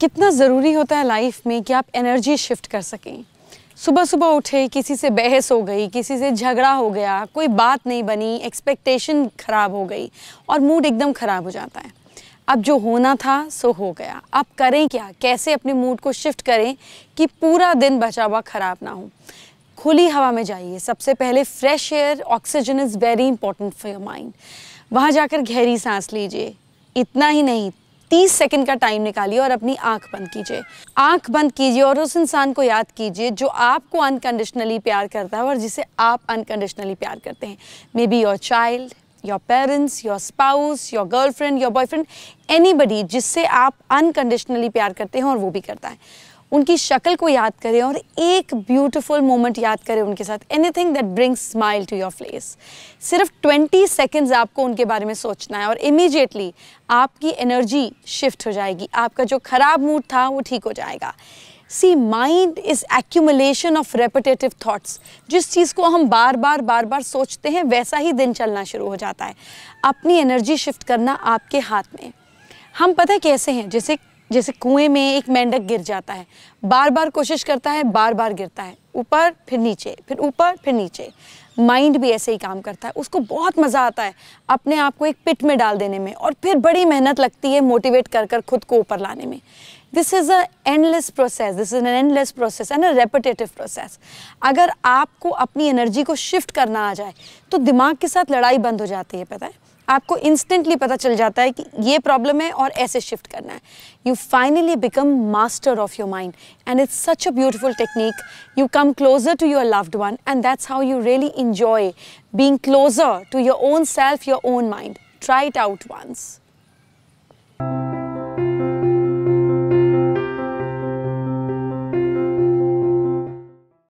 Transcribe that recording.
कितना ज़रूरी होता है लाइफ में कि आप एनर्जी शिफ्ट कर सकें सुबह सुबह उठे किसी से बहस हो गई किसी से झगड़ा हो गया कोई बात नहीं बनी एक्सपेक्टेशन ख़राब हो गई और मूड एकदम ख़राब हो जाता है अब जो होना था सो हो गया अब करें क्या कैसे अपने मूड को शिफ्ट करें कि पूरा दिन बचा हुआ ख़राब ना हो खुली हवा में जाइए सबसे पहले fresh air oxygen is very important for your mind वहाँ जाकर गहरी सांस लीजिए इतना ही नहीं 30 सेकंड का टाइम निकालिए और अपनी आंख बंद कीजिए आंख बंद कीजिए और उस इंसान को याद कीजिए जो आपको अनकंडीशनली प्यार करता है और जिसे आप अनकंडीशनली प्यार करते हैं may be your child your parents your spouse your girlfriend your boyfriend any जिससे आप अनकंडीशनली प्यार करते हैं और वो भी करता है उनकी शक्ल को याद करें और एक ब्यूटीफुल मोमेंट याद करें उनके साथ anything that brings smile to your face सिर्फ 20 सेकंड्स आपको उनके बारे में सोचना है और इमीडिएटली आपकी एनर्जी शिफ्ट हो जाएगी आपका जो ख़राब मूड था वो ठीक हो जाएगा see mind is accumulation of repetitive thoughts जिस चीज़ को हम बार बार बार बार सोचते हैं वैसा ही दिन चलना शुरू हो जाता है अपनी एनर्जी शिफ्ट करना आपके हाथ में हम पता कैसे हैं जैसे जैसे कुएं में एक मेंढक गिर जाता है बार बार कोशिश करता है बार बार गिरता है ऊपर फिर नीचे फिर ऊपर फिर नीचे माइंड भी ऐसे ही काम करता है उसको बहुत मज़ा आता है अपने आप को एक पिट में डाल देने में और फिर बड़ी मेहनत लगती है मोटिवेट कर कर खुद को ऊपर लाने में this is a endless process this is an endless process and a repetitive process अगर आपको अपनी एनर्जी को शिफ्ट करना आ जाए तो दिमाग के साथ लड़ाई बंद हो जाती है पता है आपको इंस्टेंटली पता चल जाता है कि ये प्रॉब्लम है और ऐसे शिफ्ट करना है you finally become master of your mind and it's such a beautiful technique you come closer to your loved one and that's how you really enjoy being closer to your own self your own mind try it out once